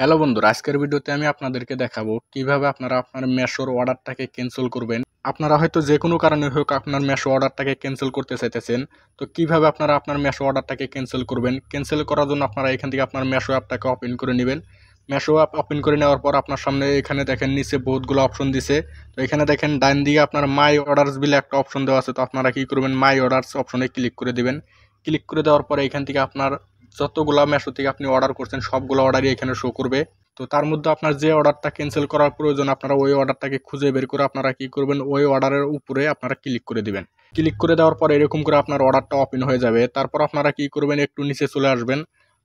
hello বন্ধুরা আজকের ভিডিওতে আমি আপনাদেরকে দেখাবো কিভাবে আপনারা আপনার মেশোর অর্ডারটাকে ক্যান্সেল করবেন আপনারা হয়তো যে কোনো কারণে হোক আপনার মেশো অর্ডারটাকে ক্যান্সেল করতে চাইতেছেন তো কিভাবে আপনারা আপনার মেশো অর্ডারটাকে ক্যান্সেল করবেন ক্যান্সেল করার জন্য আপনারা এখান থেকে আপনার মেশো অ্যাপটাকে ওপেন করে নেবেন মেশো অ্যাপ ওপেন করে নেওয়ার পর আপনার সামনে এখানে দেখেন নিচে বহুতগুলো অপশন দিছে তো এখানে দেখেন ডাইন দিকে আপনার মাই অর্ডারস বলে একটা অপশন দেওয়া আছে তো আপনারা কী করবেন মাই অর্ডারস অপশনে ক্লিক করে দেবেন ক্লিক করে দেওয়ার পরে এখান থেকে আপনার যতগুলো মেশো থেকে আপনি অর্ডার করছেন সবগুলো অর্ডারই এখানে শো করবে তো তার মধ্যে আপনার যে অর্ডারটা ক্যান্সেল করার প্রয়োজন আপনারা ওই অর্ডারটাকে খুঁজে বের করে আপনারা কি করবেন ওই অর্ডারের উপরে আপনারা ক্লিক করে দিবেন ক্লিক করে দেওয়ার পর এরকম করে আপনার অর্ডারটা ওপেন হয়ে যাবে তারপর আপনারা কি করবেন একটু নিচে চলে আসবেন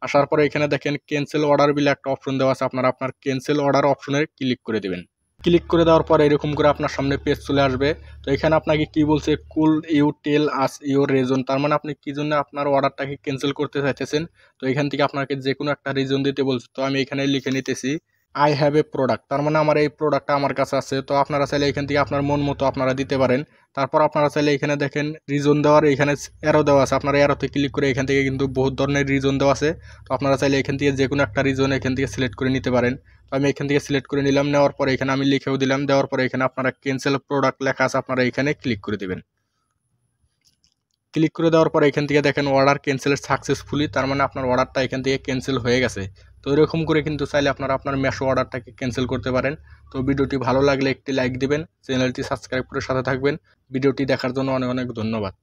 আসার পরে এখানে দেখেন ক্যান্সেল অর্ডার বলে একটা অপশন দেওয়া আছে আপনারা আপনার ক্যান্সেল অর্ডার অপশনে ক্লিক করে দেবেন ক্লিক করে দেওয়ার পরে এরকম করে আপনার সামনে পেজ চলে আসবে তো এখানে আপনাকে কি বলছে could you tell us your reason তার মানে আপনি কী জন্য আপনার অর্ডারটাকে ক্যান্সেল করতে চাইতেছেন তো এখান থেকে আপনাকে যে কোনো একটা রিজন দিতে বলছে তো আমি এখানে লিখে নিতেছি আই হ্যাভ এ প্রোডাক্ট তার মানে আমার এই প্রোডাক্টটা আমার কাছে আছে তো আপনারা চাইলে এখান থেকে আপনার মন মতো আপনারা দিতে পারেন তারপর আপনারা চাইলে এখানে দেখেন রিজন দেওয়ার এখানে অ্যারো দেওয়া আছে আপনারা অ্যারোতে ক্লিক করে এখান থেকে কিন্তু বহুত ধরনের রিজন দেওয়া আছে তো আপনারা চাইলে এখান থেকে যে কোনো একটা রিজন এখান থেকে সিলেক্ট করে নিতে পারেন তো আমি এখান থেকে সিলেক্ট করে নিলাম নেওয়ার পরে এখানে আমি লিখেও দিলাম দেওয়ার পরে এখানে আপনারা ক্যান্সেল প্রোডাক্ট লেখা আছে আপনারা এখানে ক্লিক করে দেবেন ক্লিক করে দেওয়ার পর এখান থেকে দেখেন অর্ডার ক্যান্সেল সাকসেসফুলি তার মানে আপনার অর্ডারটা এখান থেকে ক্যান্সেল হয়ে গেছে তো এরকম করে কিন্তু চাইলে আপনারা আপনার মেশো অর্ডারটাকে ক্যান্সেল করতে পারেন তো ভিডিওটি ভালো লাগলে একটি লাইক দিবেন চ্যানেলটি সাবস্ক্রাইব করে সাথে থাকবেন ভিডিওটি দেখার জন্য অনেক অনেক ধন্যবাদ